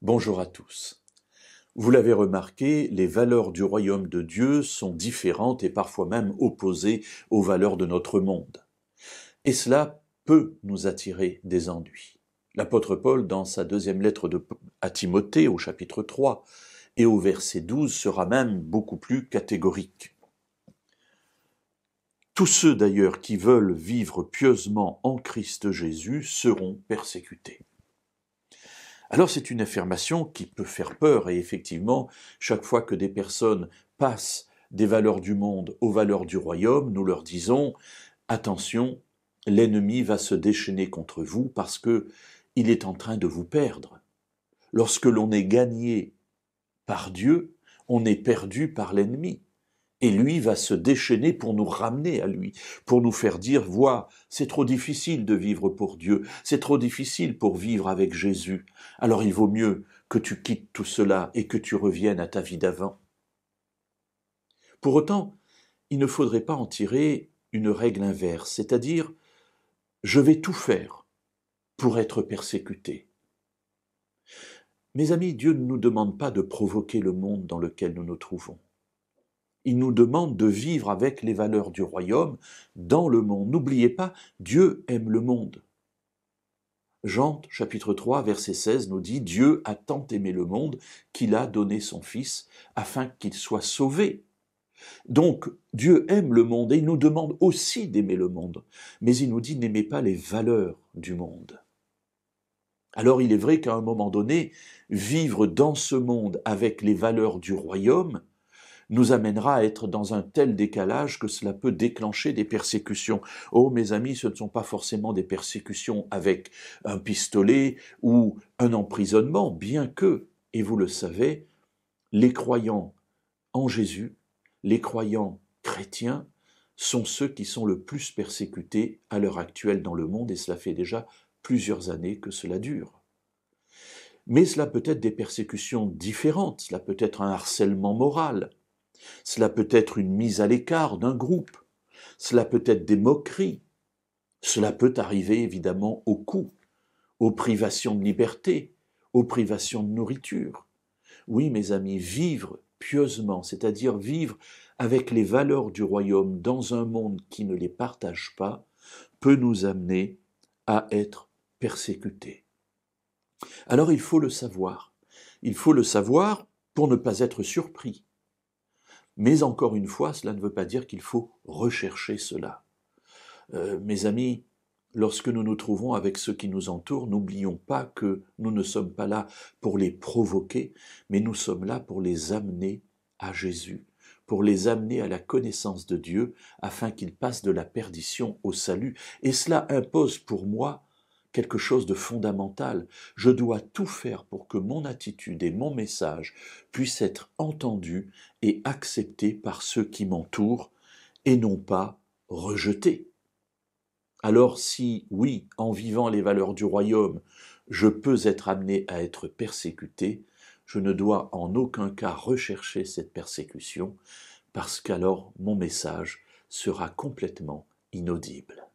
Bonjour à tous. Vous l'avez remarqué, les valeurs du royaume de Dieu sont différentes et parfois même opposées aux valeurs de notre monde. Et cela peut nous attirer des ennuis. L'apôtre Paul, dans sa deuxième lettre à Timothée au chapitre 3 et au verset 12, sera même beaucoup plus catégorique. Tous ceux d'ailleurs qui veulent vivre pieusement en Christ Jésus seront persécutés. Alors c'est une affirmation qui peut faire peur et effectivement, chaque fois que des personnes passent des valeurs du monde aux valeurs du royaume, nous leur disons attention, l'ennemi va se déchaîner contre vous parce que il est en train de vous perdre. Lorsque l'on est gagné par Dieu, on est perdu par l'ennemi. Et lui va se déchaîner pour nous ramener à lui, pour nous faire dire, vois, c'est trop difficile de vivre pour Dieu, c'est trop difficile pour vivre avec Jésus. Alors il vaut mieux que tu quittes tout cela et que tu reviennes à ta vie d'avant. Pour autant, il ne faudrait pas en tirer une règle inverse, c'est-à-dire je vais tout faire pour être persécuté. Mes amis, Dieu ne nous demande pas de provoquer le monde dans lequel nous nous trouvons il nous demande de vivre avec les valeurs du royaume dans le monde. N'oubliez pas, Dieu aime le monde. Jean chapitre 3 verset 16 nous dit Dieu a tant aimé le monde qu'il a donné son Fils afin qu'il soit sauvé. Donc Dieu aime le monde et il nous demande aussi d'aimer le monde, mais il nous dit n'aimez pas les valeurs du monde. Alors il est vrai qu'à un moment donné, vivre dans ce monde avec les valeurs du royaume, nous amènera à être dans un tel décalage que cela peut déclencher des persécutions. Oh mes amis, ce ne sont pas forcément des persécutions avec un pistolet ou un emprisonnement, bien que, et vous le savez, les croyants en Jésus, les croyants chrétiens, sont ceux qui sont le plus persécutés à l'heure actuelle dans le monde, et cela fait déjà plusieurs années que cela dure. Mais cela peut être des persécutions différentes, cela peut être un harcèlement moral, cela peut être une mise à l'écart d'un groupe. Cela peut être des moqueries. Cela peut arriver évidemment au coups, aux privations de liberté, aux privations de nourriture. Oui, mes amis, vivre pieusement, c'est-à-dire vivre avec les valeurs du royaume dans un monde qui ne les partage pas, peut nous amener à être persécutés. Alors il faut le savoir. Il faut le savoir pour ne pas être surpris. Mais encore une fois, cela ne veut pas dire qu'il faut rechercher cela. Euh, mes amis, lorsque nous nous trouvons avec ceux qui nous entourent, n'oublions pas que nous ne sommes pas là pour les provoquer, mais nous sommes là pour les amener à Jésus, pour les amener à la connaissance de Dieu, afin qu'ils passent de la perdition au salut. Et cela impose pour moi quelque chose de fondamental. Je dois tout faire pour que mon attitude et mon message puissent être entendus et acceptés par ceux qui m'entourent et non pas rejetés. Alors si, oui, en vivant les valeurs du royaume, je peux être amené à être persécuté, je ne dois en aucun cas rechercher cette persécution, parce qu'alors mon message sera complètement inaudible.